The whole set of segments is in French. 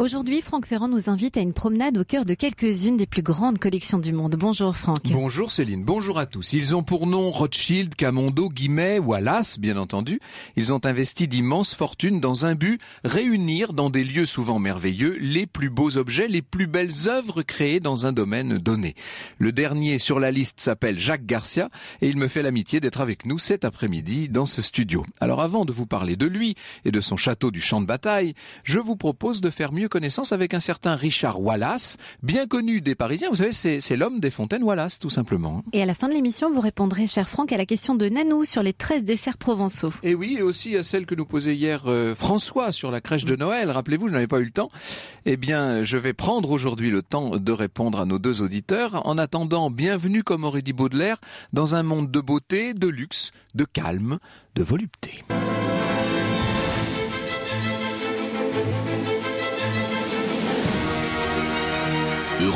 Aujourd'hui, Franck Ferrand nous invite à une promenade au cœur de quelques-unes des plus grandes collections du monde. Bonjour Franck. Bonjour Céline, bonjour à tous. Ils ont pour nom Rothschild, Camondo, Guimet, Wallace, bien entendu. Ils ont investi d'immenses fortunes dans un but, réunir dans des lieux souvent merveilleux les plus beaux objets, les plus belles œuvres créées dans un domaine donné. Le dernier sur la liste s'appelle Jacques Garcia et il me fait l'amitié d'être avec nous cet après-midi dans ce studio. Alors avant de vous parler de lui et de son château du champ de bataille, je vous propose de faire mieux connaissance avec un certain Richard Wallace, bien connu des Parisiens. Vous savez, c'est l'homme des fontaines Wallace, tout simplement. Et à la fin de l'émission, vous répondrez, cher Franck, à la question de Nanou sur les 13 desserts provençaux. Et oui, et aussi à celle que nous posait hier euh, François sur la crèche de Noël. Rappelez-vous, je n'avais pas eu le temps. Eh bien, je vais prendre aujourd'hui le temps de répondre à nos deux auditeurs. En attendant, bienvenue, comme aurait dit Baudelaire, dans un monde de beauté, de luxe, de calme, de volupté.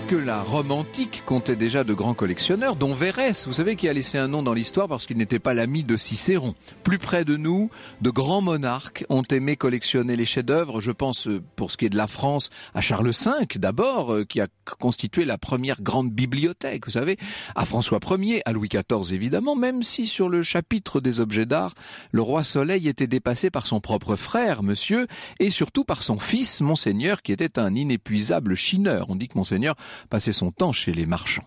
que la Rome antique comptait déjà de grands collectionneurs, dont Verrès, vous savez, qui a laissé un nom dans l'histoire parce qu'il n'était pas l'ami de Cicéron. Plus près de nous, de grands monarques ont aimé collectionner les chefs-d'œuvre. Je pense, euh, pour ce qui est de la France, à Charles V d'abord, euh, qui a constitué la première grande bibliothèque, vous savez, à François Ier, à Louis XIV évidemment, même si sur le chapitre des objets d'art, le roi Soleil était dépassé par son propre frère, monsieur, et surtout par son fils, monseigneur, qui était un inépuisable chineur. On dit que monseigneur passer son temps chez les marchands.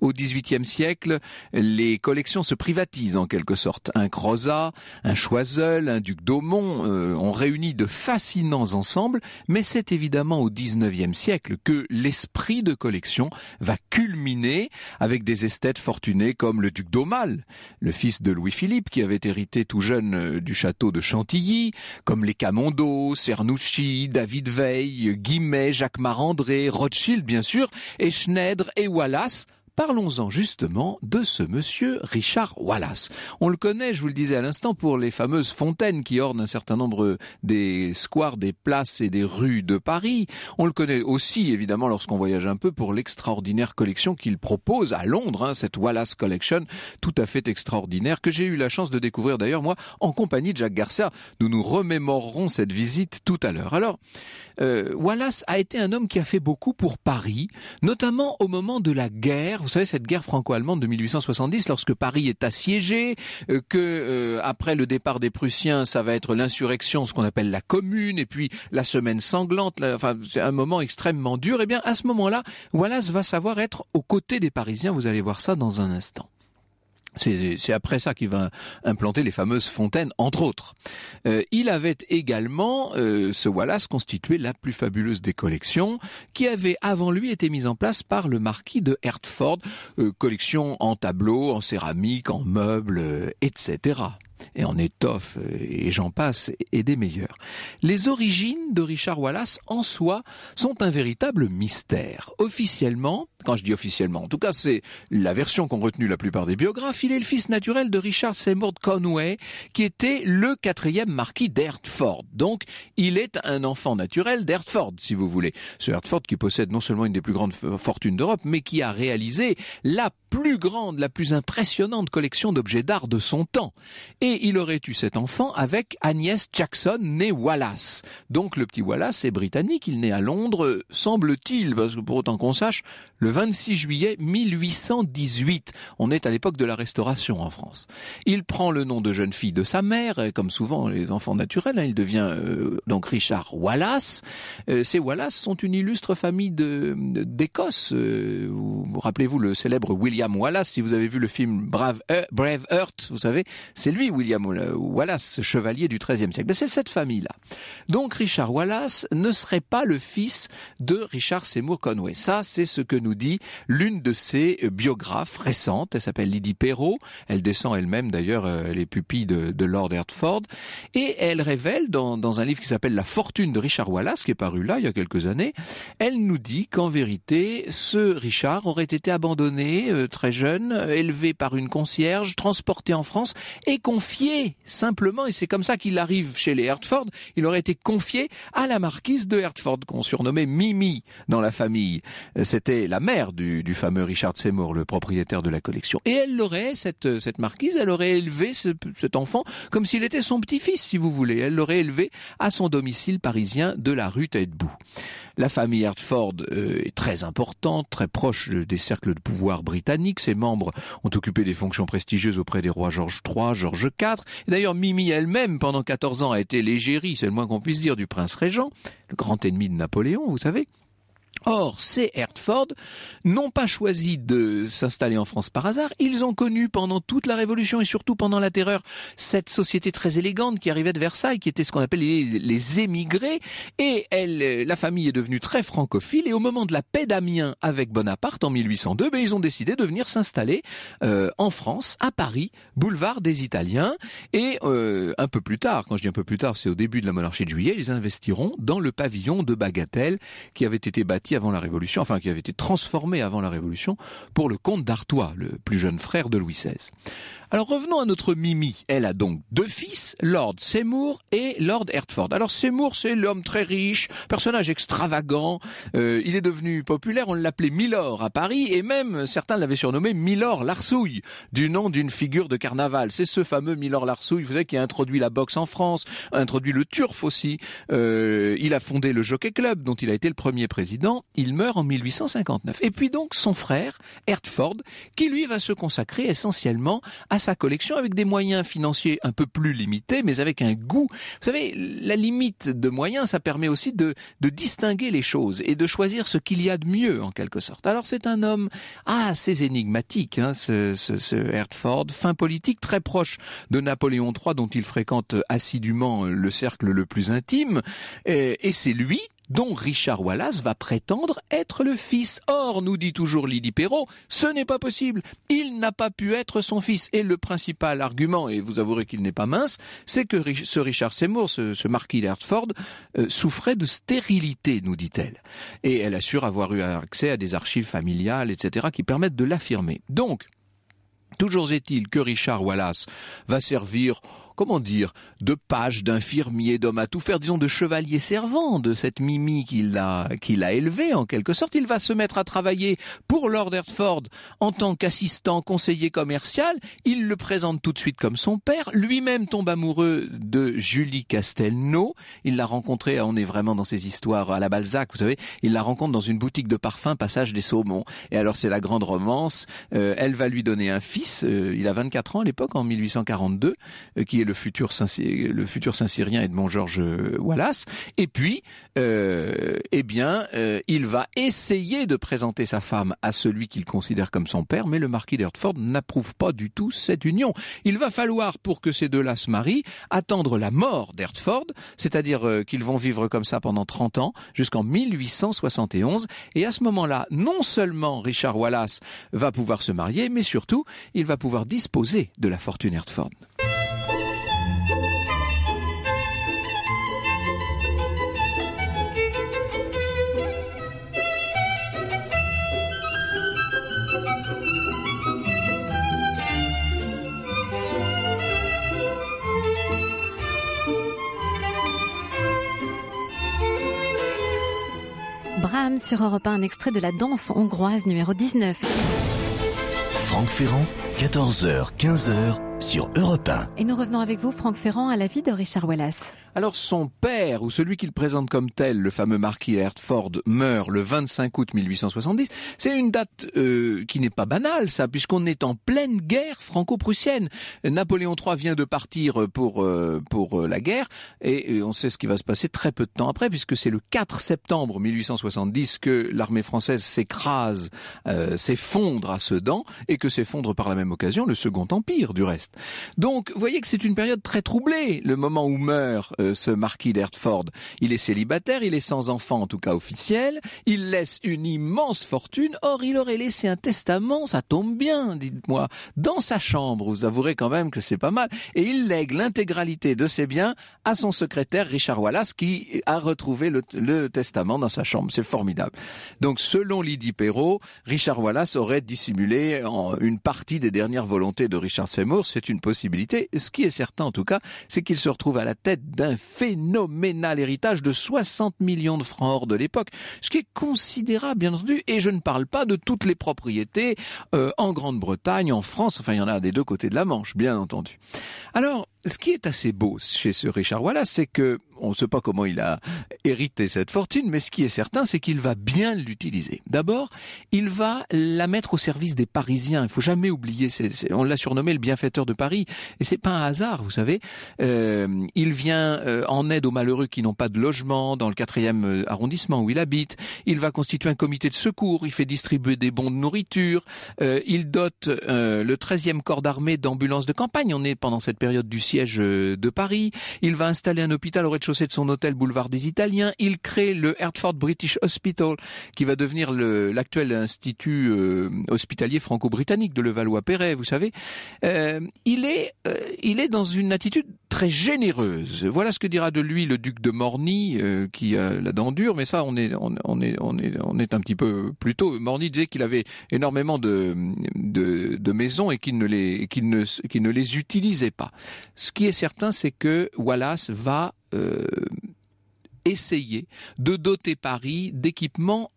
Au XVIIIe siècle, les collections se privatisent en quelque sorte. Un Crozat, un Choiseul, un Duc d'Aumont euh, ont réuni de fascinants ensembles, mais c'est évidemment au XIXe siècle que l'esprit de collection va culminer avec des esthètes fortunés comme le Duc d'Aumale, le fils de Louis-Philippe qui avait hérité tout jeune euh, du château de Chantilly, comme les Camondo, Cernucci, David Veil, Guimet, Jacques Marandré, Rothschild bien sûr, et Schneider et Wallace Parlons-en justement de ce monsieur Richard Wallace. On le connaît, je vous le disais à l'instant, pour les fameuses fontaines qui ornent un certain nombre des squares, des places et des rues de Paris. On le connaît aussi, évidemment, lorsqu'on voyage un peu, pour l'extraordinaire collection qu'il propose à Londres, hein, cette Wallace Collection, tout à fait extraordinaire, que j'ai eu la chance de découvrir d'ailleurs, moi, en compagnie de Jacques Garcia. Nous nous remémorerons cette visite tout à l'heure. Alors, euh, Wallace a été un homme qui a fait beaucoup pour Paris, notamment au moment de la guerre. Vous savez, cette guerre franco-allemande de 1870, lorsque Paris est assiégé, euh, que euh, après le départ des Prussiens, ça va être l'insurrection, ce qu'on appelle la Commune, et puis la Semaine sanglante. enfin, c'est un moment extrêmement dur. Et eh bien, à ce moment-là, Wallace va savoir être aux côtés des Parisiens. Vous allez voir ça dans un instant. C'est après ça qu'il va implanter les fameuses fontaines, entre autres. Euh, il avait également, euh, ce Wallace, constitué la plus fabuleuse des collections, qui avait avant lui été mise en place par le marquis de Hertford, euh, collection en tableaux, en céramique, en meubles, etc et en étoffe, et j'en passe, et des meilleurs. Les origines de Richard Wallace en soi sont un véritable mystère. Officiellement, quand je dis officiellement, en tout cas c'est la version qu'ont retenue la plupart des biographes, il est le fils naturel de Richard Seymour Conway, qui était le quatrième marquis d'Hertford. Donc il est un enfant naturel d'Hertford, si vous voulez. Ce Hertford qui possède non seulement une des plus grandes fortunes d'Europe, mais qui a réalisé la plus grande, la plus impressionnante collection d'objets d'art de son temps. Et et il aurait eu cet enfant avec Agnès Jackson, née Wallace. Donc le petit Wallace est britannique, il naît à Londres, semble-t-il, parce que pour autant qu'on sache, le 26 juillet 1818. On est à l'époque de la Restauration en France. Il prend le nom de jeune fille de sa mère, comme souvent les enfants naturels, hein, il devient euh, donc Richard Wallace. Euh, ces Wallace sont une illustre famille d'Écosse. Euh, rappelez-vous le célèbre William Wallace, si vous avez vu le film Brave, Brave vous savez, c'est lui William euh, Wallace, chevalier du XIIIe siècle. c'est cette famille-là. Donc Richard Wallace ne serait pas le fils de Richard Seymour Conway. Ça, c'est ce que nous dit l'une de ses biographes récentes. Elle s'appelle Lydie Perrault. Elle descend elle-même d'ailleurs euh, les pupilles de, de, Lord Hertford. Et elle révèle dans, un livre qui s'appelle La fortune de Richard Wallace, qui est paru là il y a quelques années, elle nous dit qu'en vérité, ce Richard aurait été abandonné euh, très jeune, élevé par une concierge, transporté en France et confié confié simplement, et c'est comme ça qu'il arrive chez les Hertford, il aurait été confié à la marquise de Hertford, qu'on surnommait Mimi dans la famille. Euh, c'était la mère du, fameux Richard Seymour, le propriétaire de la collection. Et elle l'aurait, cette, euh, cette marquise, elle aurait élevé cet enfant comme s'il était son petit-fils, si vous voulez. Elle l'aurait élevé à son domicile parisien de la rue Taitbout. La famille Hertford euh, est très importante, très proche des cercles de pouvoir britanniques. Ses membres ont occupé des fonctions prestigieuses auprès des rois George III, George 4 D'ailleurs, Mimi elle-même, pendant 14 ans, a été l'égérie, c'est le moins qu'on puisse dire, du prince régent, le grand ennemi de Napoléon, vous savez. Or, ces Hertford n'ont pas choisi de s'installer en France par hasard. Ils ont connu pendant toute la Révolution et surtout pendant la Terreur cette société très élégante qui arrivait de Versailles, qui était ce qu'on appelle les, émigrés. Et elle, euh, la famille est devenue très francophile. Et au moment de la paix d'Amiens avec Bonaparte en 1802, ben, ils ont décidé de venir s'installer euh, en France, à Paris, boulevard des Italiens. Et euh, un peu plus tard, quand je dis un peu plus tard, c'est au début de la monarchie de Juillet, ils investiront dans le pavillon de Bagatelle qui avait été bâti avant la Révolution, enfin qui avait été transformé avant la Révolution pour le comte d'Artois, le plus jeune frère de Louis XVI. Alors revenons à notre Mimi. Elle a donc deux fils, Lord Seymour et Lord Hertford. Alors Seymour, c'est l'homme très riche, personnage extravagant. Euh, il est devenu populaire, on l'appelait Milord à Paris et même certains l'avaient surnommé Milord Larsouille, du nom d'une figure de carnaval. C'est ce fameux Milor Larsouille, vous savez, qui a introduit la boxe en France, a introduit le turf aussi. Euh, il a fondé le Jockey Club, dont il a été le premier président il meurt en 1859. Et puis donc son frère, Hertford, qui lui va se consacrer essentiellement à sa collection avec des moyens financiers un peu plus limités, mais avec un goût. Vous savez, la limite de moyens, ça permet aussi de, distinguer les choses et de choisir ce qu'il y a de mieux, en quelque sorte. Alors c'est un homme assez énigmatique, hein, ce, Hertford, fin politique, très proche de Napoléon III, dont il fréquente assidûment le cercle le plus intime. Et, et c'est lui, dont Richard Wallace va prétendre être le fils. Or, nous dit toujours Lydie Perrault, ce n'est pas possible. Il n'a pas pu être son fils. Et le principal argument, et vous avouerez qu'il n'est pas mince, c'est que ce Richard Seymour, ce, marquis d'Hertford, euh, souffrait de stérilité, nous dit-elle. Et elle assure avoir eu accès à des archives familiales, etc., qui permettent de l'affirmer. Donc, toujours est-il que Richard Wallace va servir comment dire, de page, d'infirmier, d'homme à tout faire, disons de chevalier servant de cette Mimi qu'il a, qu'il a élevée en quelque sorte. Il va se mettre à travailler pour Lord Hertford en tant qu'assistant conseiller commercial. Il le présente tout de suite comme son père. Lui-même tombe amoureux de Julie Castelnau. Il l'a rencontrée, on est vraiment dans ces histoires à la Balzac, vous savez, il la rencontre dans une boutique de parfum passage des Saumons. Et alors c'est la grande romance. Euh, elle va lui donner un fils, euh, il a 24 ans à l'époque, en 1842, euh, qui est le le futur Saint-Cyrien le futur Saint Edmond Georges euh, Wallace. Et puis, euh, eh bien, euh, il va essayer de présenter sa femme à celui qu'il considère comme son père, mais le marquis d'Hertford n'approuve pas du tout cette union. Il va falloir, pour que ces deux-là se marient, attendre la mort d'Hertford, c'est-à-dire euh, qu'ils vont vivre comme ça pendant 30 ans, jusqu'en 1871. Et à ce moment-là, non seulement Richard Wallace va pouvoir se marier, mais surtout, il va pouvoir disposer de la fortune Hertford. sur Europe 1, un extrait de la danse hongroise numéro 19. Franck Ferrand 14h, 15h sur Europe 1. Et nous revenons avec vous, Franck Ferrand, à la vie de Richard Wallace. Alors son père, ou celui qu'il présente comme tel, le fameux marquis Hertford, meurt le 25 août 1870. C'est une date euh, qui n'est pas banale, ça, puisqu'on est en pleine guerre franco-prussienne. Napoléon III vient de partir pour, euh, pour euh, la guerre, et, on sait ce qui va se passer très peu de temps après, puisque c'est le 4 septembre 1870 que l'armée française s'écrase, s'effondre à Sedan, et que s'effondre par la même occasion le Second Empire, du reste. Donc, vous voyez que c'est une période très troublée, le moment où meurt euh, ce marquis d'Hertford. Il est célibataire, il est sans enfant, en tout cas officiel, il laisse une immense fortune, or il aurait laissé un testament, ça tombe bien, dites-moi, dans sa chambre, vous avouerez quand même que c'est pas mal, et il lègue l'intégralité de ses biens à son secrétaire Richard Wallace, qui a retrouvé le, testament dans sa chambre. C'est formidable. Donc, selon Lydie Perrault, Richard Wallace aurait dissimulé en une partie des dernière volonté de Richard Seymour, c'est une possibilité. Ce qui est certain en tout cas, c'est qu'il se retrouve à la tête d'un phénoménal héritage de 60 millions de francs hors de l'époque, ce qui est considérable bien entendu, et je ne parle pas de toutes les propriétés euh, en Grande-Bretagne, en France, enfin il y en a des deux côtés de la Manche, bien entendu. Alors, ce qui est assez beau chez ce Richard Wallace, c'est que on ne sait pas comment il a hérité cette fortune, mais ce qui est certain, c'est qu'il va bien l'utiliser. D'abord, il va la mettre au service des Parisiens. Il faut jamais oublier, on l'a surnommé le bienfaiteur de Paris, et c'est pas un hasard, vous savez. Euh, il vient euh, en aide aux malheureux qui n'ont pas de logement dans le quatrième euh, arrondissement où il habite. Il va constituer un comité de secours. Il fait distribuer des bons de nourriture. Euh, il dote le 13e corps d'armée d'ambulances de campagne. On est pendant cette période du siège euh, de Paris. Il va installer un hôpital au rez-de-chaussée de son hôtel boulevard des Italiens. Il crée le Hertford British Hospital, qui va devenir l'actuel institut euh, hospitalier franco-britannique de Levallois-Perret, vous savez. Euh, il est, il est dans une attitude très généreuse. Voilà ce que dira de lui le duc de Morny, euh, qui a la dent dure, mais ça, on est, on, est, on est, on est un petit peu plus tôt. Morny disait qu'il avait énormément de, de, de maisons et qu'il ne les, qu'il ne, qu'il ne les utilisait pas. Ce qui est certain, c'est que Wallace va euh, essayer de doter Paris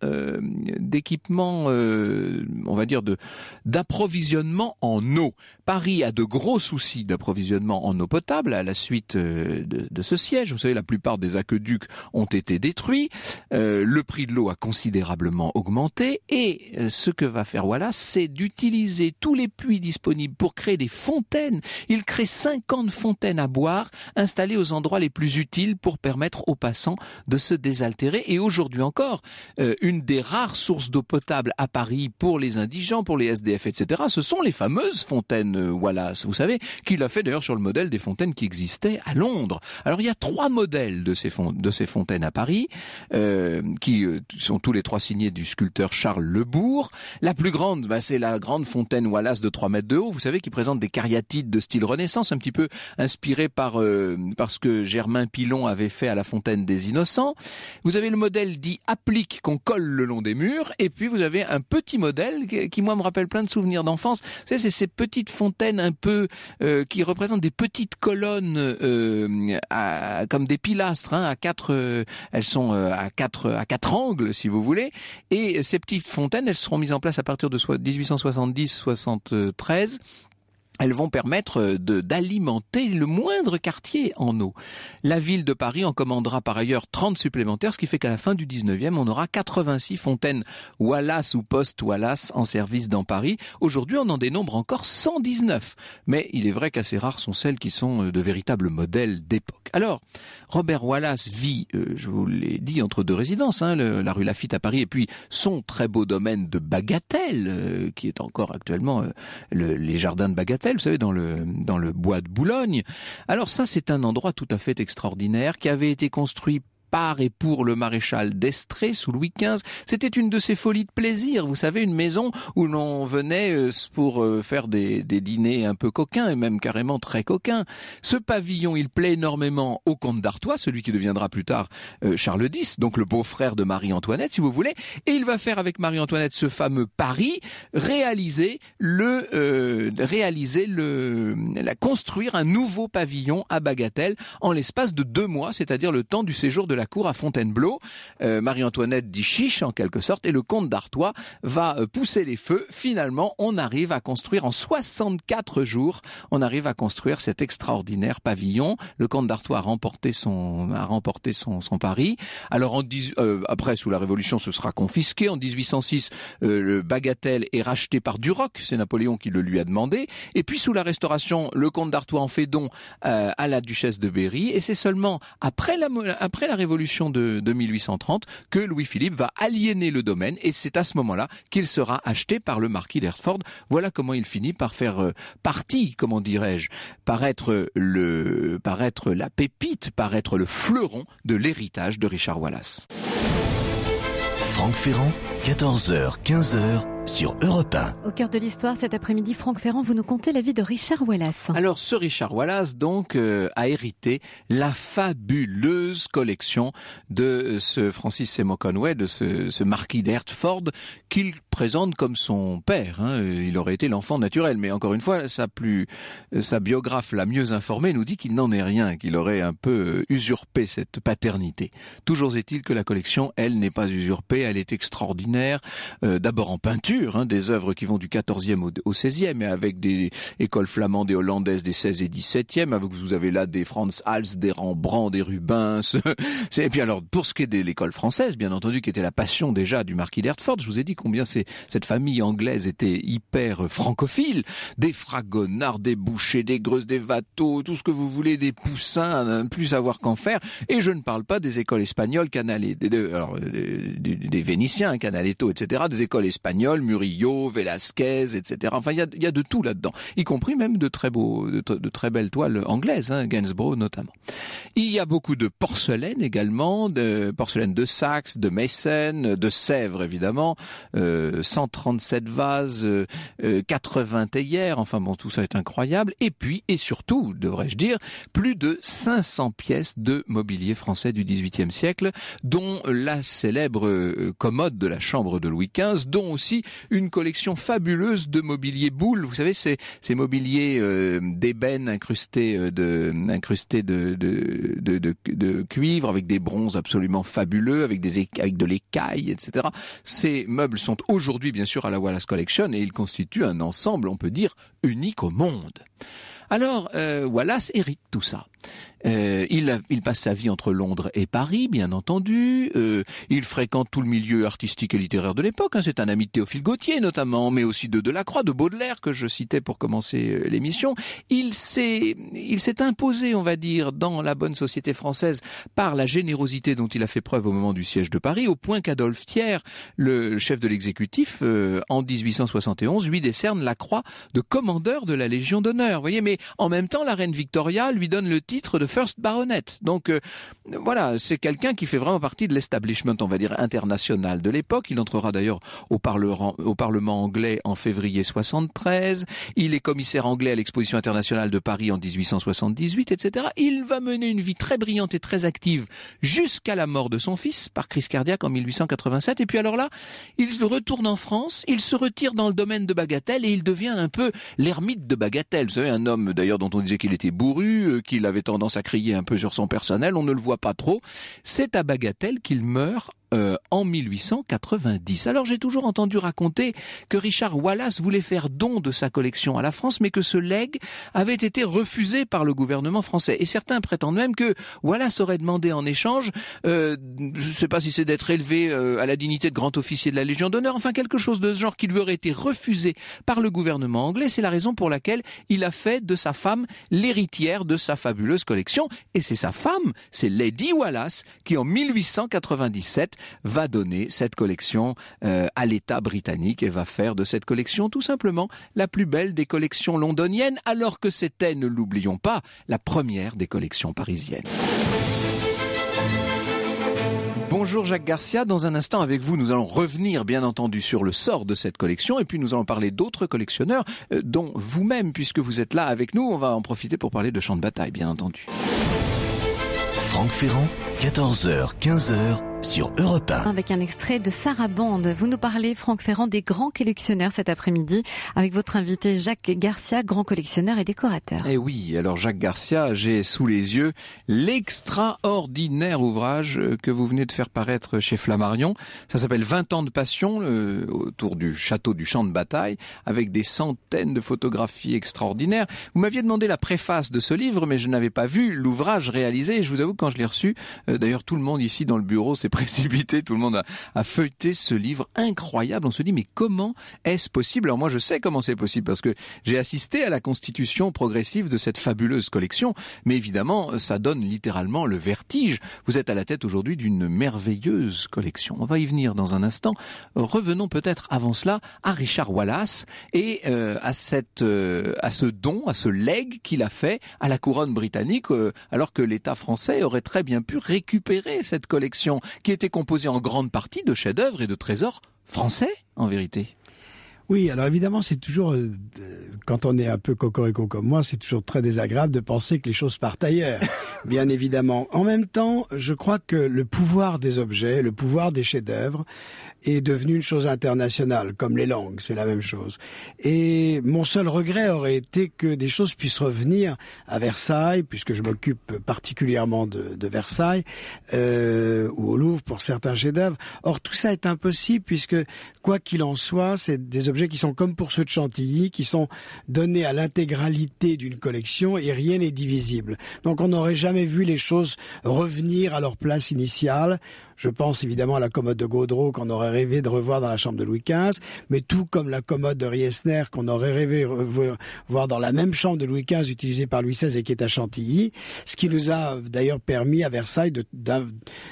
euh, d'équipements, euh, on va dire de d'approvisionnement en eau. Paris a de gros soucis d'approvisionnement en eau potable à la suite euh, de, de, ce siège. Vous savez, la plupart des aqueducs ont été détruits. Euh, le prix de l'eau a considérablement augmenté et ce que va faire Wallace, c'est d'utiliser tous les puits disponibles pour créer des fontaines. Il crée 50 fontaines à boire installées aux endroits les plus utiles pour permettre aux passants de se désaltérer. Et aujourd'hui encore, euh, une des rares sources d'eau potable à Paris pour les indigents, pour les SDF, etc., ce sont les fameuses fontaines euh, Wallace, vous savez, qu'il a fait d'ailleurs sur le modèle des fontaines qui existaient à Londres. Alors il y a trois modèles de ces, de ces fontaines à Paris, euh, qui sont tous les trois signés du sculpteur Charles Lebourg. La plus grande, bah, c'est la grande fontaine Wallace de 3 mètres de haut, vous savez, qui présente des cariatides de style Renaissance, un petit peu inspiré par, par ce que Germain Pilon avait fait à la fontaine des innocents. Vous avez le modèle dit applique qu'on colle le long des murs. Et puis vous avez un petit modèle qui, moi, me rappelle plein de souvenirs d'enfance. c'est ces petites fontaines un peu euh, qui représentent des petites colonnes euh, comme des pilastres, hein, à quatre, euh, elles sont à quatre, à quatre angles, si vous voulez. Et ces petites fontaines, elles seront mises en place à partir de 1870-73 elles vont permettre euh, d'alimenter le moindre quartier en eau. La ville de Paris en commandera par ailleurs 30 supplémentaires, ce qui fait qu'à la fin du 19e, on aura 86 fontaines Wallace ou Poste Wallace en service dans Paris. Aujourd'hui, on en dénombre encore 119. Mais il est vrai qu'assez rares sont celles qui sont euh, de véritables modèles d'époque. Alors, Robert Wallace vit, euh, je vous l'ai dit, entre deux résidences, hein, la rue Lafitte à Paris et puis son très beau domaine de Bagatelle, qui est encore actuellement les jardins de Bagatelle vous savez, dans le, dans le bois de Boulogne. Alors ça, c'est un endroit tout à fait extraordinaire qui avait été construit par et pour le maréchal d'Estrée sous Louis XV. C'était une de ces folies de plaisir, vous savez, une maison où l'on venait euh, pour euh, faire des, des dîners un peu coquins et même carrément très coquins. Ce pavillon, il plaît énormément au comte d'Artois, celui qui deviendra plus tard euh, Charles X, donc le beau-frère de Marie-Antoinette, si vous voulez, et il va faire avec Marie-Antoinette ce fameux pari, réaliser le, réaliser le, la construire un nouveau pavillon à Bagatelle en l'espace de deux mois, c'est-à-dire le temps du séjour de la cour à Fontainebleau. Euh, Marie-Antoinette dit chiche en quelque sorte et le comte d'Artois va euh, pousser les feux. Finalement, on arrive à construire en 64 jours, on arrive à construire cet extraordinaire pavillon. Le comte d'Artois a remporté son pari. Alors euh, après sous la Révolution, ce sera confisqué. En 1806, le bagatelle est racheté par Duroc, c'est Napoléon qui le lui a demandé. Et puis sous la Restauration, le comte d'Artois en fait don à la duchesse de Berry. Et c'est seulement après la Révolution de, 2830, 1830 que Louis-Philippe va aliéner le domaine et c'est à ce moment-là qu'il sera acheté par le marquis d'Hertford. Voilà comment il finit par faire euh, partie, comment dirais-je, par être euh, le, par être la pépite, par être le fleuron de l'héritage de Richard Wallace. Franck Ferrand, 14h, 15h sur Europe Au cœur de l'histoire, cet après-midi, Franck Ferrand, vous nous contez la vie de Richard Wallace. Alors, ce Richard Wallace, donc, euh, a hérité la fabuleuse collection de euh, ce Francis Seymour Conway, de ce, marquis d'Hertford, qu'il présente comme son père. Hein. Euh, il aurait été l'enfant naturel, mais encore une fois, sa, plus, sa biographe la mieux informée nous dit qu'il n'en est rien, qu'il aurait un peu usurpé cette paternité. Toujours est-il que la collection, elle, n'est pas usurpée, elle est extraordinaire, d'abord en peinture, Hein, des œuvres qui vont du 14e au, 16e, et avec des écoles flamandes et hollandaises des 16 et 17e, avec vous avez là des Franz Hals, des Rembrandt, des Rubens. et puis alors, pour ce qui est de l'école française, bien entendu, qui était la passion déjà du marquis d'Hertford, je vous ai dit combien cette famille anglaise était hyper francophile. Des fragonards, des bouchers, des greuses, des vateaux, tout ce que vous voulez, des poussins, hein, plus savoir qu'en faire. Et je ne parle pas des écoles espagnoles, canalées, des, alors, euh, des, des Vénitiens, hein, canaletto, etc., des écoles espagnoles Murillo, Velasquez, etc. Enfin, il y a, y a, de tout là-dedans, y compris même de très beaux, de, très belles toiles anglaises, hein, Gainsborough notamment. Il y a beaucoup de porcelaine également, de porcelaine de Saxe, de Meissen, de Sèvres évidemment, euh, 137 vases, 80 euh, euh, théières, enfin bon, tout ça est incroyable. Et puis, et surtout, devrais-je dire, plus de 500 pièces de mobilier français du XVIIIe siècle, dont la célèbre euh, commode de la chambre de Louis XV, dont aussi une collection fabuleuse de mobilier boules, Vous savez, ces, mobiliers euh, d'ébène incrustés euh, de incrustés de de, de, de, cuivre avec des bronzes absolument fabuleux, avec des avec de l'écaille, etc. Ces meubles sont aujourd'hui bien sûr à la Wallace Collection et ils constituent un ensemble, on peut dire, unique au monde. Alors euh, Wallace hérite tout ça. Euh, il, il passe sa vie entre Londres et Paris, bien entendu. Euh, il fréquente tout le milieu artistique et littéraire de l'époque. Hein. C'est un ami de Théophile Gautier, notamment, mais aussi de Delacroix, de Baudelaire, que je citais pour commencer euh, l'émission. Il s'est, il s'est imposé, on va dire, dans la bonne société française par la générosité dont il a fait preuve au moment du siège de Paris, au point qu'Adolphe Thiers, le chef de l'exécutif, en 1871, lui décerne la croix de commandeur de la Légion d'honneur. Vous voyez, mais en même temps, la reine Victoria lui donne le titre de First Baronet. Donc euh, voilà, c'est quelqu'un qui fait vraiment partie de l'establishment, on va dire, international de l'époque. Il entrera d'ailleurs au Parlement, au Parlement anglais en février 73. Il est commissaire anglais à l'exposition internationale de Paris en 1878, etc. Il va mener une vie très brillante et très active jusqu'à la mort de son fils par crise cardiaque en 1887. Et puis alors là, il retourne en France, il se retire dans le domaine de Bagatelle et il devient un peu l'ermite de Bagatelle. Vous savez, un homme d'ailleurs dont on disait qu'il était bourru, euh, qu'il avait tendance à crier un peu sur son personnel, on ne le voit pas trop. C'est à Bagatelle qu'il meurt euh, en 1890. Alors j'ai toujours entendu raconter que Richard Wallace voulait faire don de sa collection à la France, mais que ce legs avait été refusé par le gouvernement français. Et certains prétendent même que Wallace aurait demandé en échange, euh, je ne sais pas si c'est d'être élevé euh, à la dignité de grand officier de la Légion d'honneur, enfin quelque chose de ce genre qui lui aurait été refusé par le gouvernement anglais. C'est la raison pour laquelle il a fait de sa femme l'héritière de sa fabuleuse collection. Et c'est sa femme, c'est Lady Wallace, qui en 1897 va donner cette collection euh, à l'État britannique et va faire de cette collection tout simplement la plus belle des collections londoniennes, alors que c'était, ne l'oublions pas, la première des collections parisiennes. Bonjour Jacques Garcia. Dans un instant avec vous, nous allons revenir bien entendu sur le sort de cette collection et puis nous allons parler d'autres collectionneurs, euh, dont vous-même puisque vous êtes là avec nous. On va en profiter pour parler de champs de bataille, bien entendu. Franck Ferrand, 14h, 15h sur Europe 1. Avec un extrait de Sarah Bande, vous nous parlez, Franck Ferrand, des grands collectionneurs cet après-midi, avec votre invité Jacques Garcia, grand collectionneur et décorateur. Eh oui, alors Jacques Garcia, j'ai sous les yeux l'extraordinaire ouvrage euh, que vous venez de faire paraître chez Flammarion. Ça s'appelle 20 ans de passion, autour du château du champ de bataille, avec des centaines de photographies extraordinaires. Vous m'aviez demandé la préface de ce livre, mais je n'avais pas vu l'ouvrage réalisé, je vous avoue, quand je l'ai reçu, euh, d'ailleurs tout le monde ici dans le bureau s'est précipité, tout le monde a, feuilleté ce livre incroyable. On se dit mais comment est-ce possible Alors moi je sais comment c'est possible parce que j'ai assisté à la constitution progressive de cette fabuleuse collection, mais évidemment ça donne littéralement le vertige. Vous êtes à la tête aujourd'hui d'une merveilleuse collection. On va y venir dans un instant. Revenons peut-être avant cela à Richard Wallace et euh, à cette euh, à ce don, à ce legs qu'il a fait à la couronne britannique euh, alors que l'État français aurait très bien pu récupérer cette collection qui était composé en grande partie de chefs-d'œuvre et de trésors français, en vérité. Oui, alors évidemment, c'est toujours, euh, quand on est un peu cocorico comme moi, c'est toujours très désagréable de penser que les choses partent ailleurs, bien évidemment. En même temps, je crois que le pouvoir des objets, le pouvoir des chefs-d'œuvre, est devenue une chose internationale, comme les langues, c'est la même chose. Et mon seul regret aurait été que des choses puissent revenir à Versailles, puisque je m'occupe particulièrement de, de Versailles, euh, ou au Louvre pour certains chefs-d'œuvre. Or, tout ça est impossible, puisque, quoi qu'il en soit, c'est des objets qui sont comme pour ceux de Chantilly, qui sont donnés à l'intégralité d'une collection et rien n'est divisible. Donc, on n'aurait jamais vu les choses revenir à leur place initiale. Je pense évidemment à la commode de Gaudreau qu'on aurait rêvé de revoir dans la chambre de Louis XV, mais tout comme la commode de Riesner qu'on aurait rêvé de voir dans la même chambre de Louis XV utilisée par Louis XVI et qui est à Chantilly, ce qui nous a d'ailleurs permis à Versailles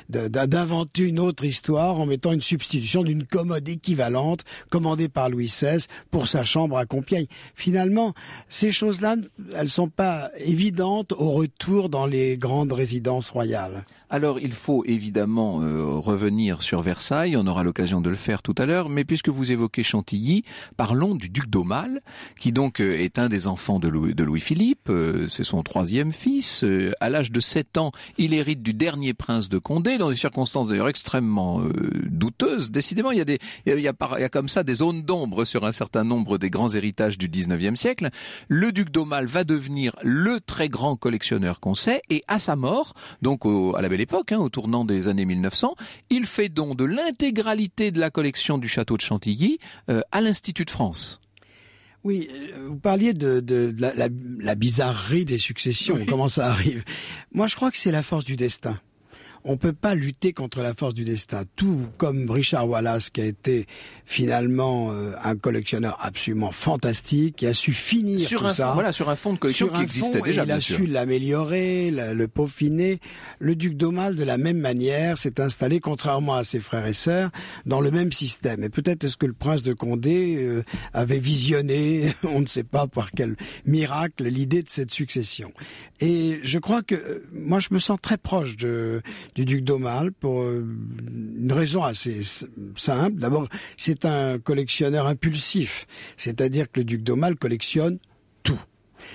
d'inventer une autre histoire en mettant une substitution d'une commode équivalente commandée par Louis XVI pour sa chambre à Compiègne. Finalement, ces choses-là, elles sont pas évidentes au retour dans les grandes résidences royales. Alors il faut évidemment euh, revenir sur Versailles, on aura l'occasion de le faire tout à l'heure, mais puisque vous évoquez Chantilly, parlons du duc d'Aumale, qui donc euh, est un des enfants de Louis-Philippe, euh, c'est son troisième fils. à l'âge de 7 ans, il hérite du dernier prince de Condé, dans des circonstances d'ailleurs extrêmement douteuses. Décidément, il y, a des, il, comme ça des zones d'ombre sur un certain nombre des grands héritages du 19e siècle. Le duc d'Aumale va devenir le très grand collectionneur qu'on sait, et à sa mort, donc à la Belle époque, hein, au tournant des années 1900. Il fait don de l'intégralité de la collection du château de Chantilly euh, à l'Institut de France. Oui, euh, vous parliez de, la, bizarrerie des successions, comment ça arrive. Moi, je crois que c'est la force du destin on peut pas lutter contre la force du destin. Tout comme Richard Wallace, qui a été finalement euh, un collectionneur absolument fantastique, qui a su finir sur tout ça. Voilà, sur un fond de collection qui existait bien déjà. Il a su l'améliorer, le peaufiner. Le duc d'Aumale, de la même manière, s'est installé, contrairement à ses frères et sœurs, dans le même système. Et peut-être est-ce que le prince de Condé euh, avait visionné, on ne sait pas par quel miracle, l'idée de cette succession. Et je crois que euh, moi, je me sens très proche de du duc d'Aumale pour euh, une raison assez simple. D'abord, c'est un collectionneur impulsif, c'est-à-dire que le duc d'Aumale collectionne tout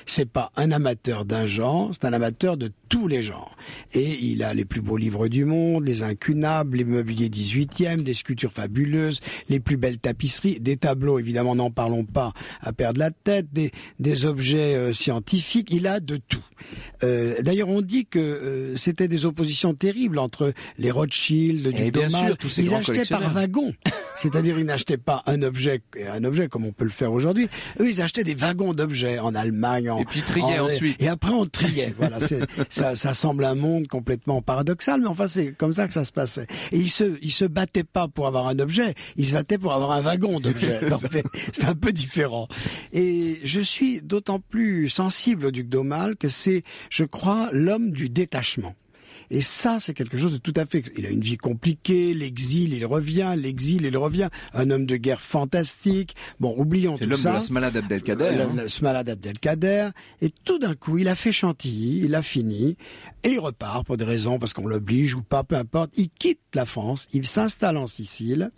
c'est pas un amateur d'un genre, c'est un amateur de tous les genres. Et il a les plus beaux livres du monde, les incunables, les mobiliers 18e, des sculptures fabuleuses, les plus belles tapisseries, des tableaux, évidemment, n'en parlons pas à perdre la tête, des, des objets euh, scientifiques, il a de tout. Euh, d'ailleurs, on dit que euh, c'était des oppositions terribles entre les Rothschild, eh du Thomas, ils achetaient par wagon. C'est-à-dire, ils n'achetaient pas un objet, un objet comme on peut le faire aujourd'hui. Eux, ils achetaient des wagons d'objets en Allemagne, et puis triait ah ensuite. Et après on triait. voilà, ça, ça semble un monde complètement paradoxal, mais enfin c'est comme ça que ça se passait. Et ils se, ils se battaient pas pour avoir un objet, ils se battaient pour avoir un wagon d'objets. c'est un peu différent. Et je suis d'autant plus sensible au duc d'Aumale que c'est, je crois, l'homme du détachement. Et ça, c'est quelque chose de tout à fait. Il a une vie compliquée, l'exil, il revient, l'exil, il revient. Un homme de guerre fantastique. Bon, oublions tout ça. C'est l'homme de Abdelkader. Le La Abdelkader. Hein. Et tout d'un coup, il a fait Chantilly, il a fini, et il repart pour des raisons, parce qu'on l'oblige ou pas, peu importe. Il quitte la France, il s'installe en Sicile.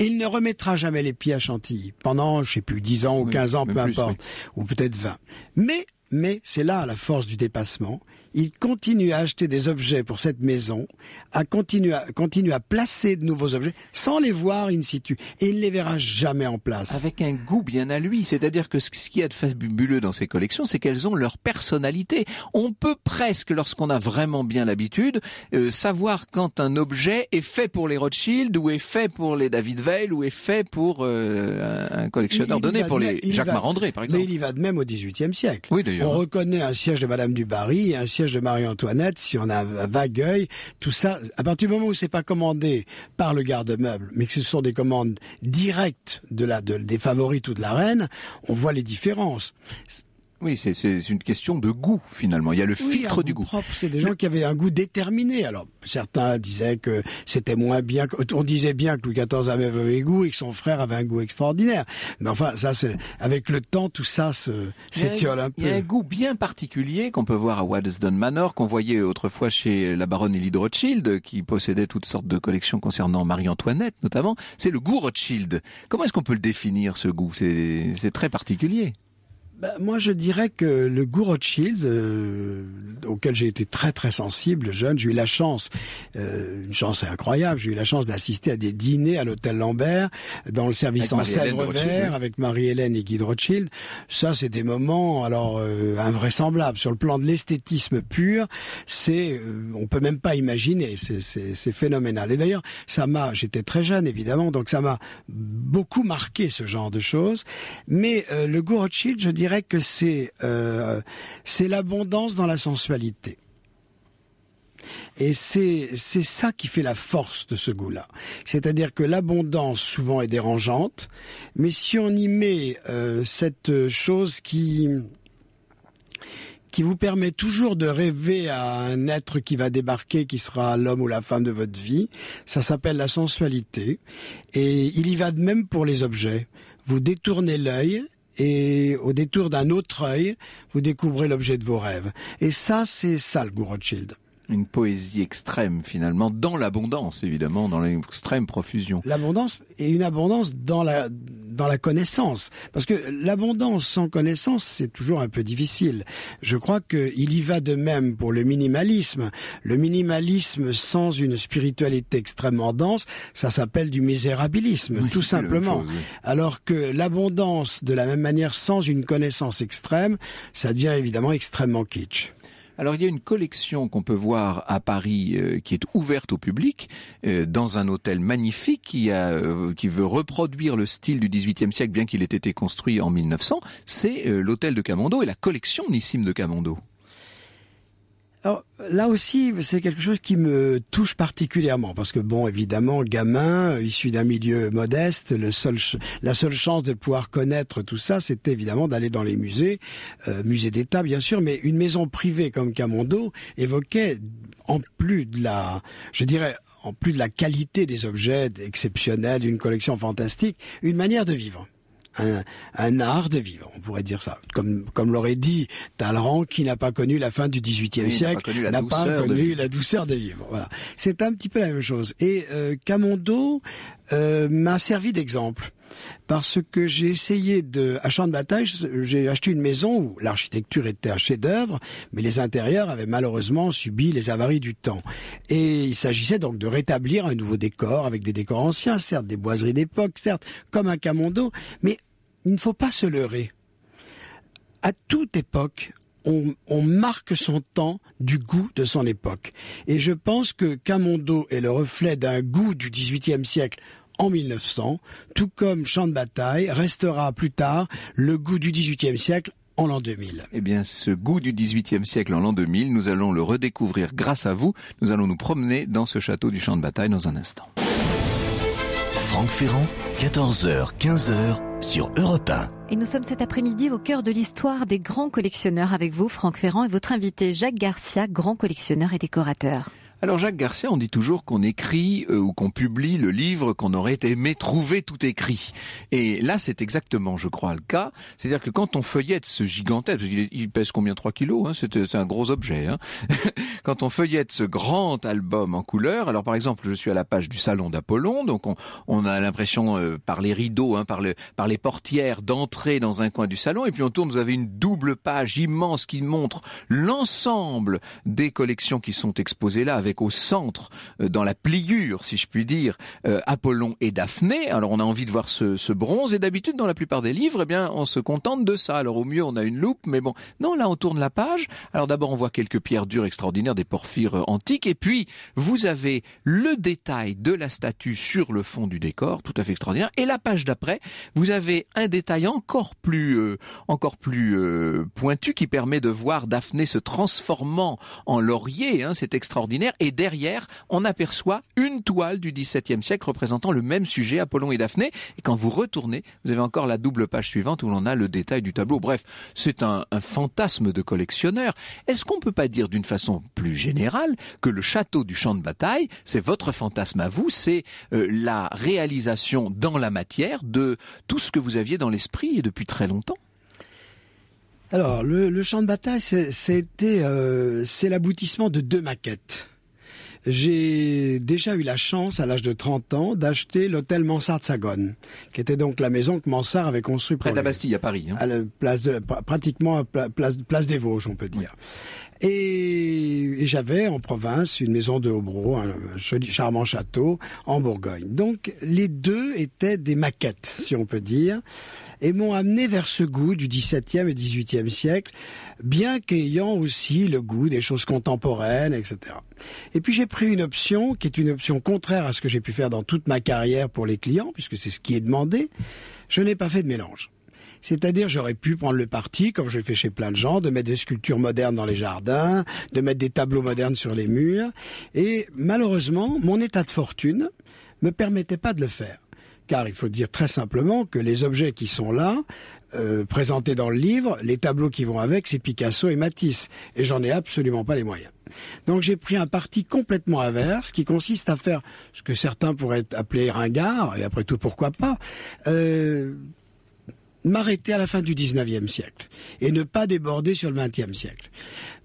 Et il ne remettra jamais les pieds à Chantilly pendant, je sais plus, 10 ans ou 15 ans, peu importe, ou peut-être 20. Mais, mais c'est là la force du dépassement il continue à acheter des objets pour cette maison, à continuer à, continue à placer de nouveaux objets sans les voir in situ. Et il ne les verra jamais en place. Avec un goût bien à lui. C'est-à-dire que ce qu'il y a de fabuleux dans ces collections, c'est qu'elles ont leur personnalité. On peut presque, lorsqu'on a vraiment bien l'habitude, euh, savoir quand un objet est fait pour les Rothschild ou est fait pour les David Veil ou est fait pour euh, un collectionneur donné, pour les Jacques Marandré par exemple. Mais il y va de même au XVIIIe siècle. Oui, d'ailleurs. On reconnaît un siège de Madame du un siège de Marie-Antoinette, si on a un Vagueuil, tout ça, à partir du moment où c'est pas commandé par le garde-meuble, mais que ce sont des commandes directes de la, des favoris ou de la reine, on voit les différences. Oui, c'est une question de goût finalement. Il y a le filtre du goût. c'est des gens qui avaient un goût déterminé. Alors certains disaient que c'était moins bien. On disait bien que Louis XIV avait un mauvais goût et que son frère avait un goût extraordinaire. Mais enfin, ça, c'est avec le temps, tout ça s'étiole un peu. Il y a un goût bien particulier qu'on peut voir à Waddesdon Manor, qu'on voyait autrefois chez la baronne Elie de Rothschild, qui possédait toutes sortes de collections concernant Marie-Antoinette notamment. C'est le goût Rothschild. Comment est-ce qu'on peut le définir ce goût C'est très particulier. Bah, moi, je dirais que le goût Rothschild, euh, auquel j'ai été très très sensible, jeune, j'ai eu la chance, euh, une chance incroyable, j'ai eu la chance d'assister à des dîners à l'hôtel Lambert, dans le service en salle vert, avec Marie-Hélène et Guy de Rothschild. Ça, c'est des moments alors euh, invraisemblables. Sur le plan de l'esthétisme pur, c'est, euh, on peut même pas imaginer, c'est phénoménal. Et d'ailleurs, ça m'a, j'étais très jeune évidemment, donc ça m'a beaucoup marqué ce genre de choses. Mais le goût je dirais, que c'est euh, c'est l'abondance dans la sensualité. Et c'est ça qui fait la force de ce goût-là. C'est-à-dire que l'abondance souvent est dérangeante, mais si on y met euh, cette chose qui qui vous permet toujours de rêver à un être qui va débarquer, qui sera l'homme ou la femme de votre vie. Ça s'appelle la sensualité. Et il y va de même pour les objets. Vous détournez l'œil et au détour d'un autre œil, vous découvrez l'objet de vos rêves. Et ça, c'est ça le goût Rothschild. Une poésie extrême finalement, dans l'abondance évidemment, dans l'extrême profusion. L'abondance et une abondance dans la dans la connaissance. Parce que l'abondance sans connaissance, c'est toujours un peu difficile. Je crois qu'il y va de même pour le minimalisme. Le minimalisme sans une spiritualité extrêmement dense, ça s'appelle du misérabilisme, tout simplement. Alors que l'abondance, de la même manière, sans une connaissance extrême, ça devient évidemment extrêmement kitsch. Alors il y a une collection qu'on peut voir à Paris euh, qui est ouverte au public euh, dans un hôtel magnifique qui, a, euh, qui veut reproduire le style du XVIIIe siècle bien qu'il ait été construit en 1900. C'est l'hôtel de Camondo et la collection Nissim de Camondo là aussi, c'est quelque chose qui me touche particulièrement parce que bon, évidemment, gamin euh, issu d'un milieu modeste, le seul, la seule chance de pouvoir connaître tout ça, c'était évidemment d'aller dans les musées, euh, musée d'État bien sûr, mais une maison privée comme Camondo évoquait en plus de la, je dirais, en plus de la qualité des objets exceptionnels d'une collection fantastique, une manière de vivre un, art de vivre, on pourrait dire ça. Comme, comme l'aurait dit Talleyrand, qui n'a pas connu la fin du XVIIIe siècle, n'a pas connu, la, douceur de vivre. Voilà. C'est un petit peu la même chose. Et euh, Camondo euh, m'a servi d'exemple parce que j'ai essayé de, à champ de bataille, j'ai acheté une maison où l'architecture était un chef-d'œuvre, mais les intérieurs avaient malheureusement subi les avaries du temps. Et il s'agissait donc de rétablir un nouveau décor avec des décors anciens, certes des boiseries d'époque, certes comme un camondo, mais il ne faut pas se leurrer. À toute époque, on, on, marque son temps du goût de son époque. Et je pense que Camondo est le reflet d'un goût du XVIIIe siècle en 1900, tout comme Champ de bataille restera plus tard le goût du XVIIIe siècle en l'an 2000. Eh bien, ce goût du XVIIIe siècle en l'an 2000, nous allons le redécouvrir grâce à vous. Nous allons nous promener dans ce château du Champ de bataille dans un instant. Franck Ferrand, 14h, 15h sur Europe 1. Et nous sommes cet après-midi au cœur de l'histoire des grands collectionneurs avec vous, Franck Ferrand, et votre invité Jacques Garcia, grand collectionneur et décorateur. Alors Jacques Garcia, on dit toujours qu'on écrit euh, ou qu'on publie le livre qu'on aurait aimé trouver tout écrit. Et là, c'est exactement, je crois, le cas. C'est-à-dire que quand on feuillette ce gigantesque, il qu'il pèse combien 3 kilos, hein, c'est un gros objet, hein. quand on feuillette ce grand album en couleur, alors par exemple, je suis à la page du Salon d'Apollon, donc on, a l'impression euh, par les rideaux, hein, par, par les portières d'entrer dans un coin du salon, et puis on tourne, vous avez une double page immense qui montre l'ensemble des collections qui sont exposées là avec au centre, euh, dans la pliure, si je puis dire, euh, Apollon et Daphné. Alors on a envie de voir ce, bronze, et d'habitude, dans la plupart des livres, eh bien, on se contente de ça. Alors au mieux, on a une loupe, mais bon, non, là, on tourne la page. Alors d'abord, on voit quelques pierres dures extraordinaires, des porphyres euh, antiques, et puis vous avez le détail de la statue sur le fond du décor, tout à fait extraordinaire. Et la page d'après, vous avez un détail encore plus, encore plus pointu qui permet de voir Daphné se transformant en laurier. Hein, c'est extraordinaire et derrière, on aperçoit une toile du XVIIe siècle représentant le même sujet, Apollon et Daphné. Et quand vous retournez, vous avez encore la double page suivante où l'on a le détail du tableau. Bref, c'est un, fantasme de collectionneur. Est-ce qu'on peut pas dire d'une façon plus générale que le château du champ de bataille, c'est votre fantasme à vous, c'est euh, la réalisation dans la matière de tout ce que vous aviez dans l'esprit depuis très longtemps alors, le, champ de bataille, c'était euh, c'est l'aboutissement de deux maquettes j'ai déjà eu la chance, à l'âge de 30 ans, d'acheter l'hôtel Mansart Sagone, qui était donc la maison que Mansart avait construite. Près de la Bastille, à Paris. Hein. À la place pratiquement à place des Vosges, on peut dire. Et, j'avais en province une maison de Hobro, un, charmant château en Bourgogne. Donc les deux étaient des maquettes, si on peut dire, et m'ont amené vers ce goût du XVIIe et XVIIIe siècle, bien qu'ayant aussi le goût des choses contemporaines, etc. Et puis j'ai pris une option qui est une option contraire à ce que j'ai pu faire dans toute ma carrière pour les clients, puisque c'est ce qui est demandé. Je n'ai pas fait de mélange. C'est-à-dire, j'aurais pu prendre le parti, comme je fait fais chez plein de gens, de mettre des sculptures modernes dans les jardins, de mettre des tableaux modernes sur les murs. Et malheureusement, mon état de fortune me permettait pas de le faire. Car il faut dire très simplement que les objets qui sont là, euh, présentés dans le livre, les tableaux qui vont avec, c'est Picasso et Matisse. Et j'en ai absolument pas les moyens. Donc j'ai pris un parti complètement inverse qui consiste à faire ce que certains pourraient appeler ringard, et après tout pourquoi pas, euh, m'arrêter à la fin du 19e siècle et ne pas déborder sur le 20e siècle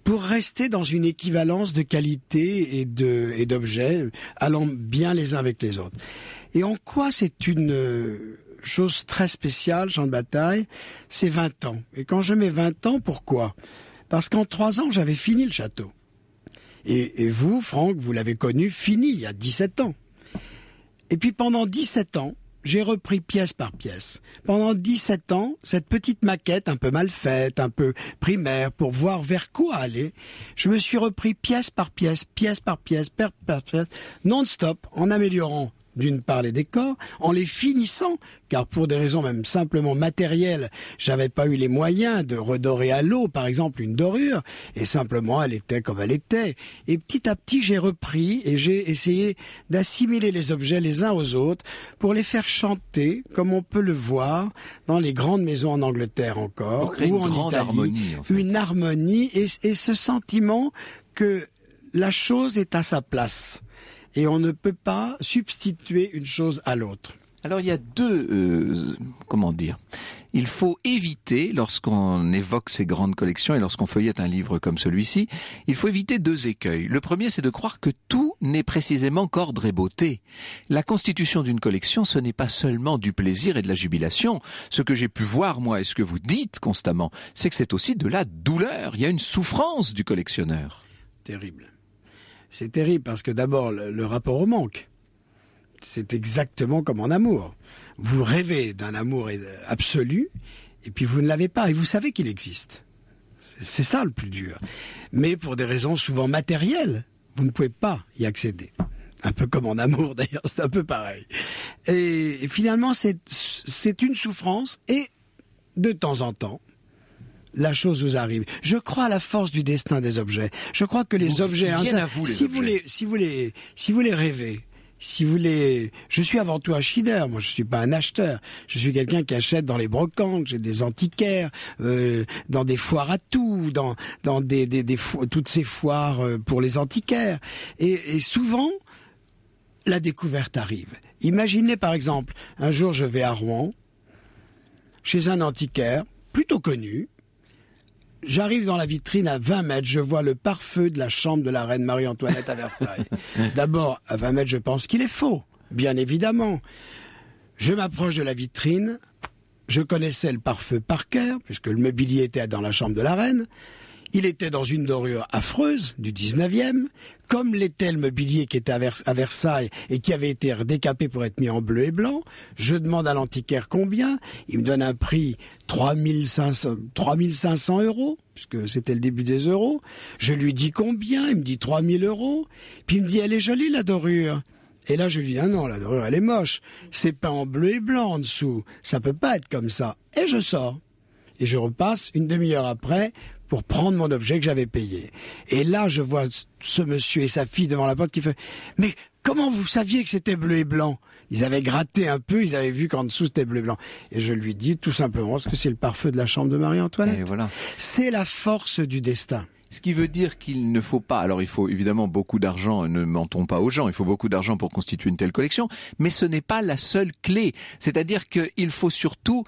pour rester dans une équivalence de qualité et de et d'objets allant bien les uns avec les autres. Et en quoi c'est une euh, chose très spéciale, champ de bataille, c'est 20 ans. Et quand je mets 20 ans, pourquoi Parce qu'en 3 ans, j'avais fini le château. Et, et vous, Franck, vous l'avez connu fini il y a 17 ans. Et puis pendant 17 ans, j'ai repris pièce par pièce. Pendant 17 ans, cette petite maquette un peu mal faite, un peu primaire, pour voir vers quoi aller, je me suis repris pièce par pièce, pièce par pièce, pièce par pièce, non-stop, en améliorant d'une part les décors, en les finissant, car pour des raisons même simplement matérielles, j'avais pas eu les moyens de redorer à l'eau, par exemple, une dorure, et simplement elle était comme elle était. Et petit à petit, j'ai repris et j'ai essayé d'assimiler les objets les uns aux autres pour les faire chanter, comme on peut le voir dans les grandes maisons en Angleterre encore, ou une en Harmonie, Une harmonie et ce sentiment que la chose est à sa place et on ne peut pas substituer une chose à l'autre. Alors il y a deux, euh, comment dire, il faut éviter, lorsqu'on évoque ces grandes collections et lorsqu'on feuillette un livre comme celui-ci, il faut éviter deux écueils. Le premier, c'est de croire que tout n'est précisément qu'ordre et beauté. La constitution d'une collection, ce n'est pas seulement du plaisir et de la jubilation. Ce que j'ai pu voir, moi, et ce que vous dites constamment, c'est que c'est aussi de la douleur. Il y a une souffrance du collectionneur. Terrible c'est terrible parce que d'abord, le, rapport au manque, c'est exactement comme en amour. Vous rêvez d'un amour euh, absolu, et puis vous ne l'avez pas, et vous savez qu'il existe. C'est ça le plus dur. Mais pour des raisons souvent matérielles, vous ne pouvez pas y accéder. Un peu comme en amour d'ailleurs, c'est un peu pareil. Et finalement, c'est une souffrance et de temps en temps, la chose vous arrive. Je crois à la force du destin des objets. Je crois que les objets, si vous les, si vous les, si vous les rêvez, si vous les, je suis avant tout un Moi, je suis pas un acheteur. Je suis quelqu'un qui achète dans les brocantes, j'ai des antiquaires, euh, dans des foires à tout, dans dans des, des, des toutes ces foires euh, pour les antiquaires. et souvent, la découverte arrive. Imaginez par exemple, un jour, je vais à Rouen, chez un antiquaire plutôt connu, J'arrive dans la vitrine à 20 mètres, je vois le pare-feu de la chambre de la reine Marie-Antoinette à Versailles. D'abord, à 20 mètres, je pense qu'il est faux, bien évidemment. Je m'approche de la vitrine, je connaissais le pare-feu par cœur, puisque le mobilier était dans la chambre de la reine. Il était dans une dorure affreuse du 19e, comme l'était le mobilier qui était à, Versailles et qui avait été décapé pour être mis en bleu et blanc. Je demande à l'antiquaire combien. Il me donne un prix 3500, 3500 euros, puisque c'était le début des euros. Je lui dis combien. Il me dit 3000 euros. Puis il me dit, elle est jolie la dorure. Et là, je lui dis, ah non, la dorure, elle est moche. C'est peint en bleu et blanc en dessous. Ça peut pas être comme ça. Et je sors. Et je repasse une demi-heure après pour prendre mon objet que j'avais payé. Et là, je vois ce monsieur et sa fille devant la porte qui fait Mais comment vous saviez que c'était bleu et blanc Ils avaient gratté un peu, ils avaient vu qu'en dessous c'était bleu et blanc. Et je lui dis tout simplement Est-ce que c'est le pare-feu de la chambre de Marie-Antoinette. Voilà. C'est la force du destin. Ce qui veut dire qu'il ne faut pas, alors il faut évidemment beaucoup d'argent, ne mentons pas aux gens, il faut beaucoup d'argent pour constituer une telle collection, mais ce n'est pas la seule clé. C'est-à-dire qu'il faut surtout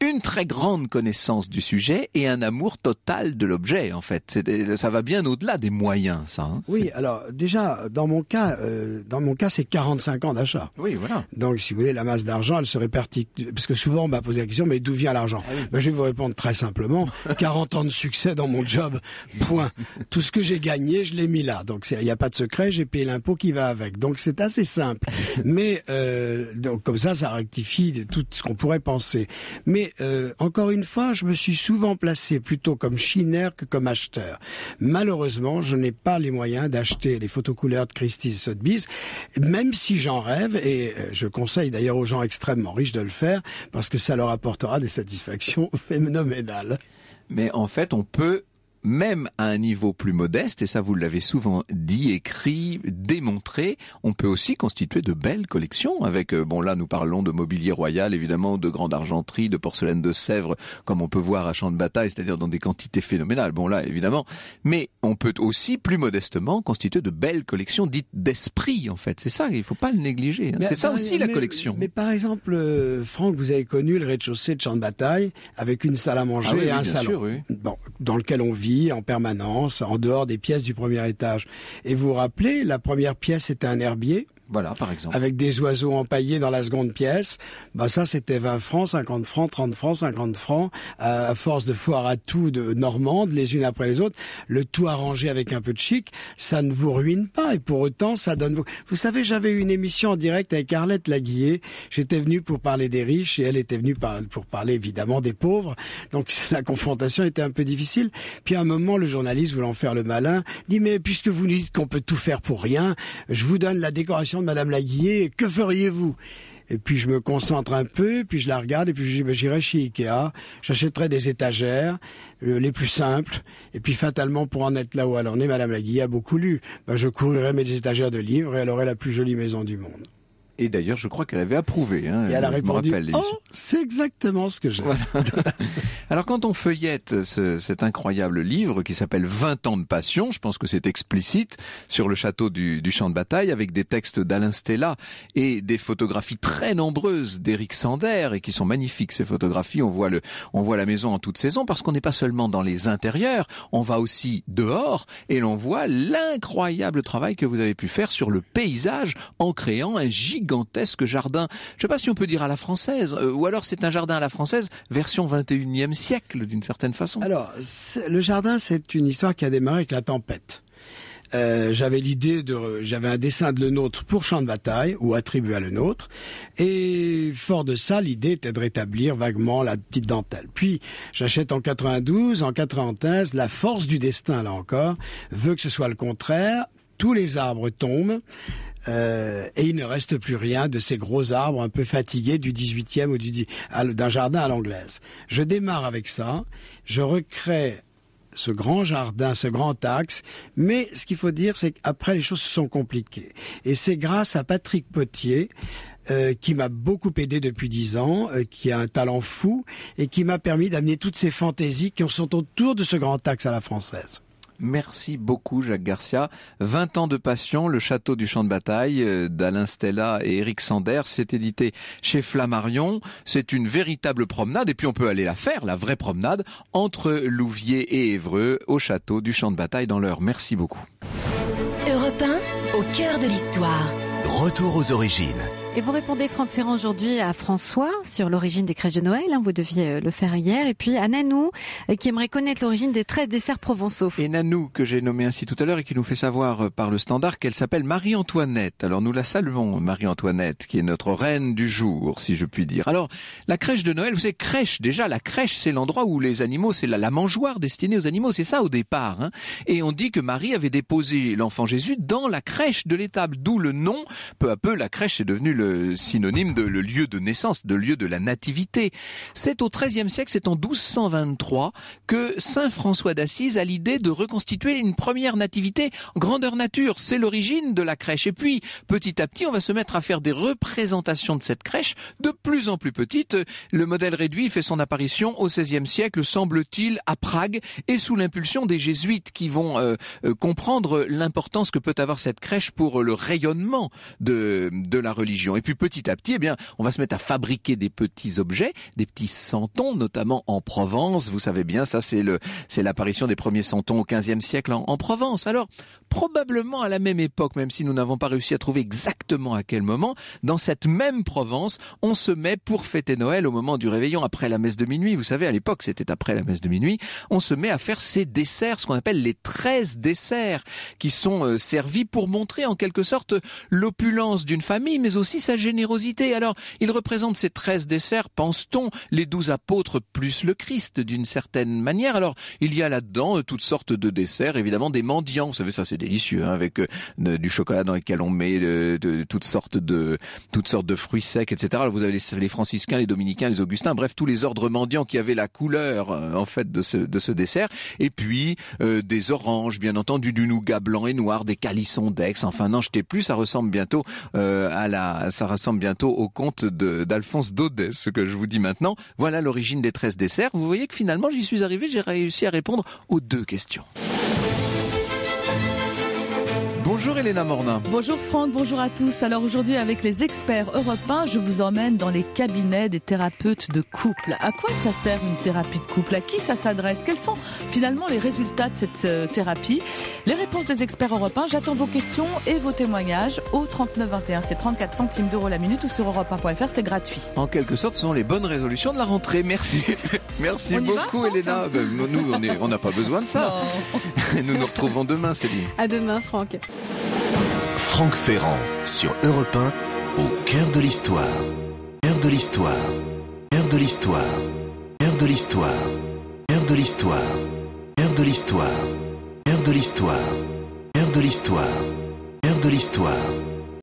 une très grande connaissance du sujet et un amour total de l'objet, en fait. Ça va bien au-delà des moyens, ça. Hein. oui, alors déjà, dans mon cas, euh, dans mon cas, c'est 45 ans d'achat. Oui, voilà. Donc, si vous voulez, la masse d'argent, elle se répartit. Parce que souvent, on m'a posé la question, mais d'où vient l'argent ah ben, Je vais vous répondre très simplement. 40 ans de succès dans mon job, point. Tout ce que j'ai gagné, je l'ai mis là. Donc, il n'y a pas de secret, j'ai payé l'impôt qui va avec. Donc, c'est assez simple. Mais, euh, donc, comme ça, ça rectifie tout ce qu'on pourrait penser. Mais euh, encore une fois, je me suis souvent placé plutôt comme chineur que comme acheteur. Malheureusement, je n'ai pas les moyens d'acheter les photos couleurs de Christie's Sotheby's, même si j'en rêve, et euh, je conseille d'ailleurs aux gens extrêmement riches de le faire, parce que ça leur apportera des satisfactions phénoménales. Mais en fait, on peut même à un niveau plus modeste, et ça vous l'avez souvent dit, écrit, démontré, on peut aussi constituer de belles collections avec, euh, bon là nous parlons de mobilier royal évidemment, de grande argenterie, de porcelaine de Sèvres, comme on peut voir à champ de bataille, c'est-à-dire dans des quantités phénoménales, bon là évidemment, mais on peut aussi plus modestement constituer de belles collections dites d'esprit en fait, c'est ça, il ne faut pas le négliger, hein. c'est ça aussi la collection. Mais, par exemple, euh, Franck, vous avez connu le rez-de-chaussée de champ de bataille avec une salle à manger ah et un salon, dans lequel on vit en permanence, en dehors des pièces du premier étage. Et vous vous rappelez, la première pièce était un herbier. Voilà, par exemple. Avec des oiseaux empaillés dans la seconde pièce. Ben ça, c'était 20 francs, 50 francs, 30 francs, 50 francs. Euh, à force de foire à tout de Normande, les unes après les autres, le tout arrangé avec un peu de chic, ça ne vous ruine pas. Et pour autant, ça donne... Vous savez, j'avais eu une émission en direct avec Arlette Laguillet. J'étais venu pour parler des riches et elle était venue pour parler évidemment des pauvres. Donc la confrontation était un peu difficile. Puis à un moment, le journaliste voulant faire le malin dit, mais puisque vous dites qu'on peut tout faire pour rien, je vous donne la décoration de Madame Laguillé, que feriez-vous et puis je me concentre un peu, puis je la regarde, et puis je dis, j'irai chez Ikea, j'achèterai des étagères, euh, les plus simples, et puis fatalement, pour en être là où elle en est, Madame laguillé a beaucoup lu. Ben, je courirai mes étagères de livres, et elle aurait la plus jolie maison du monde. Et d'ailleurs, je crois qu'elle avait approuvé. Hein, et elle a répondu « Oh, c'est exactement ce que j'ai. Alors quand on feuillette ce, cet incroyable livre qui s'appelle 20 ans de passion, je pense que c'est explicite, sur le château du, du champ de bataille, avec des textes d'Alain Stella et des photographies très nombreuses d'Éric Sander, et qui sont magnifiques ces photographies. On voit, le, on voit la maison en toute saison, parce qu'on n'est pas seulement dans les intérieurs, on va aussi dehors, et l'on voit l'incroyable travail que vous avez pu faire sur le paysage en créant un gigantesque gigantesque jardin. Je ne sais pas si on peut dire à la française, euh, ou alors c'est un jardin à la française, version 21e siècle d'une certaine façon. Alors, le jardin, c'est une histoire qui a démarré avec la tempête. Euh, j'avais l'idée de, j'avais un dessin de le nôtre pour champ de bataille ou attribué à le nôtre, et fort de ça, l'idée était de rétablir vaguement la petite dentelle. Puis j'achète en 92, en 95, la force du destin là encore veut que ce soit le contraire. Tous les arbres tombent, euh, et il ne reste plus rien de ces gros arbres un peu fatigués du 18e ou du d'un jardin à l'anglaise. Je démarre avec ça, je recrée ce grand jardin, ce grand axe. Mais ce qu'il faut dire, c'est qu'après, les choses se sont compliquées. Et c'est grâce à Patrick Potier, euh, qui m'a beaucoup aidé depuis dix ans, euh, qui a un talent fou et qui m'a permis d'amener toutes ces fantaisies qui sont autour de ce grand axe à la française. Merci beaucoup Jacques Garcia. 20 ans de passion, le château du champ de bataille euh, d'Alain Stella et Eric Sander, c'est édité chez Flammarion. C'est une véritable promenade et puis on peut aller la faire, la vraie promenade, entre Louviers et Évreux au château du champ de bataille dans l'heure. Merci beaucoup. Europe au cœur de l'histoire. Retour aux origines. Et vous répondez, Franck Ferrand, aujourd'hui à François sur l'origine des crèches de Noël. Hein. vous deviez euh, le faire hier. Et puis à Nanou, euh, qui aimerait connaître l'origine des 13 desserts provençaux. Et Nanou, que j'ai nommé ainsi tout à l'heure et qui nous fait savoir euh, par le standard qu'elle s'appelle Marie-Antoinette. Alors nous la saluons, Marie-Antoinette, qui est notre reine du jour, si je puis dire. Alors, la crèche de Noël, vous savez, crèche, déjà, la crèche, c'est l'endroit où les animaux, c'est la, mangeoire destinée aux animaux. C'est ça au départ. Hein. Et on dit que Marie avait déposé l'enfant Jésus dans la crèche de l'étable, d'où le nom. Peu à peu, la crèche est devenue le synonyme de le lieu de naissance, de lieu de la nativité. C'est au XIIIe siècle, c'est en 1223 que Saint François d'Assise a l'idée de reconstituer une première nativité grandeur nature. C'est l'origine de la crèche. Et puis, petit à petit, on va se mettre à faire des représentations de cette crèche de plus en plus petite. Le modèle réduit fait son apparition au XVIe siècle, semble-t-il, à Prague et sous l'impulsion des jésuites qui vont euh, euh, comprendre l'importance que peut avoir cette crèche pour le rayonnement de la religion. Et puis petit à petit, eh bien, on va se mettre à fabriquer des petits objets, des petits santons, notamment en Provence. Vous savez bien, ça c'est le, c'est l'apparition des premiers santons au XVe siècle en, en Provence. Alors probablement à la même époque, même si nous n'avons pas réussi à trouver exactement à quel moment, dans cette même Provence, on se met pour fêter Noël au moment du réveillon après la messe de minuit. Vous savez, à l'époque, c'était après la messe de minuit. On se met à faire ces desserts, ce qu'on appelle les 13 desserts, qui sont euh, servis pour montrer en quelque sorte l'opulence d'une famille, mais aussi sa générosité. Alors, il représente ces 13 desserts, pense-t-on, les 12 apôtres plus le Christ d'une certaine manière. Alors, il y a là-dedans euh, toutes sortes de desserts, évidemment des mendiants, vous savez ça c'est délicieux hein, avec euh, du chocolat dans lequel on met euh, de, toutes sortes de toutes sortes de fruits secs, etc. Alors, vous avez les, franciscains, les dominicains, les augustins, bref tous les ordres mendiants qui avaient la couleur en fait de ce, de ce dessert. Et puis des oranges, bien entendu, du nougat blanc et noir, des calissons d'Aix. Enfin, n'en jetez plus, ça ressemble bientôt à la ça ressemble bientôt au conte d'Alphonse Daudet, ce que je vous dis maintenant. Voilà l'origine des 13 desserts. Vous voyez que finalement, j'y suis arrivé, j'ai réussi à répondre aux deux questions. Bonjour Elena Morna. Bonjour Franck, bonjour à tous. Alors aujourd'hui avec les experts européens, je vous emmène dans les cabinets des thérapeutes de couple. À quoi ça sert une thérapie de couple À qui ça s'adresse Quels sont finalement les résultats de cette euh, thérapie Les réponses des experts européens, j'attends vos questions et vos témoignages au 3921. C'est 34 centimes d'euros la minute ou sur europe1.fr, c'est gratuit. En quelque sorte, ce sont les bonnes résolutions de la rentrée. Merci. Merci beaucoup Elena. Ben, nous, on n'a pas besoin de ça. Nous nous retrouvons demain Céline. À demain Franck. Franck Ferrand sur Europe 1, au cœur de l'histoire. Cœur de l'histoire. Cœur de l'histoire. Cœur de l'histoire. Cœur de l'histoire. Cœur de l'histoire. Cœur de l'histoire. Cœur de l'histoire. de l'histoire.